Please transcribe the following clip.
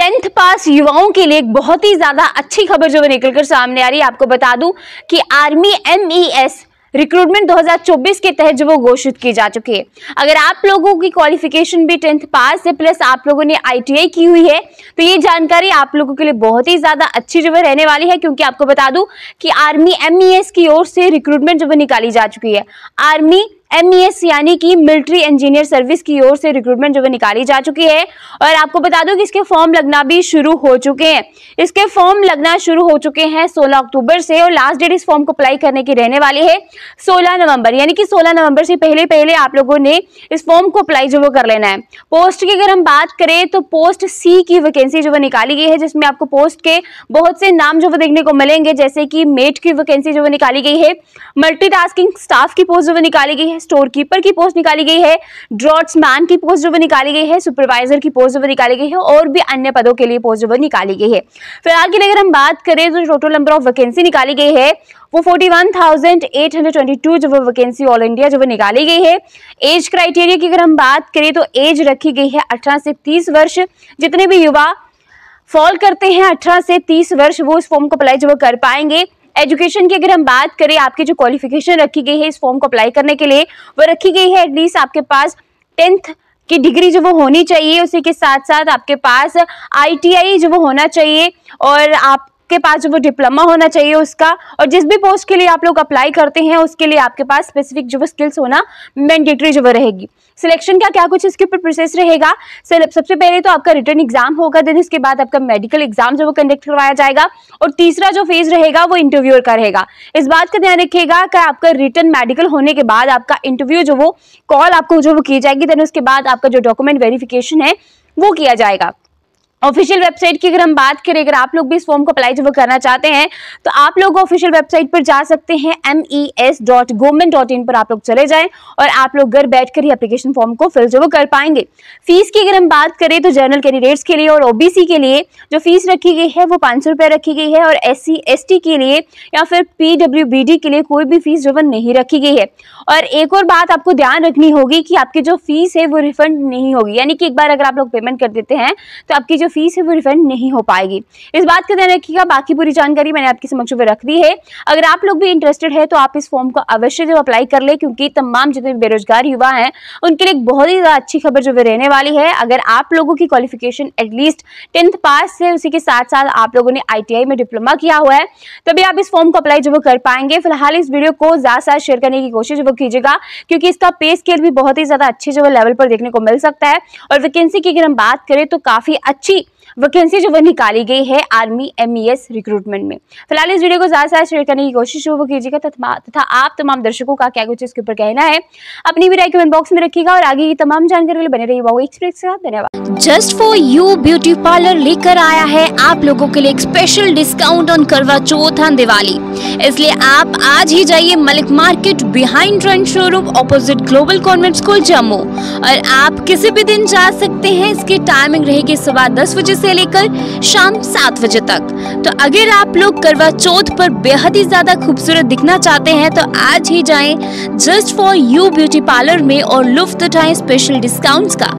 tenth pass युवाओं के लिए एक बहुत ही ज़्यादा अच्छी खबर जो है निकलकर सामने आ रही है आपको बता दूं कि आर्मी एस रिक्रूटमेंट 2024 के तहत जो वो घोषित की जा चुकी है अगर आप लोगों की क्वालिफिकेशन भी टेंथ पास है प्लस आप लोगों ने आईटीआई की हुई है तो ये जानकारी आप लोगों के लिए बहुत ही ज़्यादा अच्छी जो है रहने वाली है क्योंकि आपको बता दूं कि आर्मी एमईएस e की ओर से रिक्रूटमेंट जो है निकाली जा चुकी है आर्मी एम e यानी कि मिलिट्री इंजीनियर सर्विस की ओर से रिक्रूटमेंट जो है निकाली जा चुकी है और आपको बता दूं कि इसके फॉर्म लगना भी शुरू हो चुके हैं इसके फॉर्म लगना शुरू हो चुके हैं सोलह अक्टूबर से और लास्ट डेट इस फॉर्म को अप्लाई करने की रहने वाली है सोलह नवंबर यानी कि सोलह नवंबर से पहले पहले आप लोगों ने इस फॉर्म को अप्लाई जो वो कर लेना है पोस्ट की अगर हम बात करें तो पोस्ट सी की वैकेंसी जो वो निकाली गई है जिसमें आपको पोस्ट के बहुत से नाम जो वो देखने को मिलेंगे जैसे कि मेट की वैकेंसी जो वो निकाली गई है मल्टी स्टाफ की पोस्ट जो वो निकाली गई है स्टोर कीपर की पोस्ट निकाली गई है ड्रॉट्समैन की पोस्ट जो वो निकाली गई है सुपरवाइजर की पोस्ट जो वो निकाली गई है और भी अन्य पदों के लिए पोस्ट जो वो निकाली गई है फिलहाल के लिए अगर हम बात करें तो टोटल नंबर ऑफ वैकेंसी निकाली गई है वो 41,822 जो वो वैकेंसी ऑल इंडिया जो वो निकाली गई है एज क्राइटेरिया की अगर हम बात करें तो एज रखी गई है अठारह से तीस वर्ष जितने भी युवा फॉल करते हैं अठारह से तीस वर्ष वो इस फॉर्म को अप्लाई जो वो कर पाएंगे एजुकेशन की अगर हम बात करें आपकी जो क्वालिफिकेशन रखी गई है इस फॉर्म को अप्लाई करने के लिए वो रखी गई है एटलीस्ट आपके पास टेंथ की डिग्री जो वो होनी चाहिए उसी के साथ साथ आपके पास आईटीआई जो वो होना चाहिए और आप के पास जो वो डिप्लोमा होना चाहिए उसका और जिस भी पोस्ट के लिए आप लोग अप्लाई करते हैं उसके लिए आपके पास स्पेसिफिक जो वो स्किल्स होना मैंडेटरी जो वो रहेगी सिलेक्शन का क्या कुछ इसके ऊपर प्रोसेस रहेगा सबसे पहले तो आपका रिटर्न एग्जाम होगा देन इसके बाद आपका मेडिकल एग्जाम जो वो कंडक्ट करवाया जाएगा और तीसरा जो फेज रहेगा वो इंटरव्यूअर का रहेगा इस बात का ध्यान रखिएगा कि आपका रिटर्न मेडिकल होने के बाद आपका इंटरव्यू जो वो कॉल आपको जो वो की जाएगी देन उसके बाद आपका जो डॉक्यूमेंट वेरिफिकेशन है वो किया जाएगा ऑफिशियल वेबसाइट की अगर हम बात करें अगर आप लोग भी इस फॉर्म को अप्लाई जब करना चाहते हैं तो आप लोग ऑफिशियल वेबसाइट पर जा सकते हैं M E S dot government dot in पर आप लोग चले जाएं और आप लोग घर बैठकर ही एप्लीकेशन फॉर्म को फिल जब कर पाएंगे फीस की अगर हम बात करें तो जनरल कैंडिडेट्स के लिए और ओबीसी के लिए जो फीस रखी गई है वो पाँच सौ रखी गई है और एस सी के लिए या फिर पी के लिए कोई भी फीस जो नहीं रखी गई है और एक और बात आपको ध्यान रखनी होगी कि आपकी जो फीस है वो रिफंड नहीं होगी यानी कि एक बार अगर आप लोग पेमेंट कर देते हैं तो आपकी जो फीस है वो रिफंड नहीं हो पाएगी इस बात का ध्यान रखिएगा बाकी पूरी जानकारी मैंने आपके समक्ष में रख दी है अगर आप लोग भी इंटरेस्टेड है तो आप इस फॉर्म को अवश्य जो अप्लाई कर ले क्योंकि तमाम जितने बेरोजगार युवा हैं उनके लिए बहुत ही ज़्यादा अच्छी खबर जो रहने वाली है अगर आप लोगों की क्वालिफिकेशन एटलीस्ट टेंथ पास है उसी के साथ साथ आप लोगों ने आई में डिप्लोमा किया हुआ है तभी आप इस फॉर्म को अप्लाई जो कर पाएंगे फिलहाल इस वीडियो को ज़्यादा से शेयर करने की कोशिश वो कीजिएगा क्योंकि इसका पे स्केल भी बहुत ही ज़्यादा अच्छे जो लेवल पर देखने को मिल सकता है और वैकेंसी की अगर हम बात करें तो काफ़ी अच्छी की वैकेंसी जो वो निकाली गई है आर्मी एम रिक्रूटमेंट e में फिलहाल इस वीडियो को ज़्यादा से ज़्यादा शेयर करने की कोशिश वो कीजिएगा तथा आप तमाम दर्शकों का क्या कुछ इसके ऊपर कहना है अपनी भी राय कमेंट बॉक्स में रखिएगा और आगे की तमाम जानकारी बने रही हुआ एक्सपीरियंस के धन्यवाद just for you beauty parlour लेकर आया है आप लोगों के लिए एक स्पेशल डिस्काउंट ऑन करवा चौथ ऑन दिवाली इसलिए आप आज ही जाइए Malik market behind trend showroom opposite global convent school Jammu और आप किसी भी दिन जा सकते हैं इसकी टाइमिंग रहेगी सुबह दस बजे से लेकर शाम सात बजे तक तो अगर आप लोग करवा चौथ पर बेहद ही ज्यादा खूबसूरत दिखना चाहते हैं तो आज ही जाएं just for you beauty parlour में और लुफ्त उठाएं स्पेशल डिस्काउंट्स का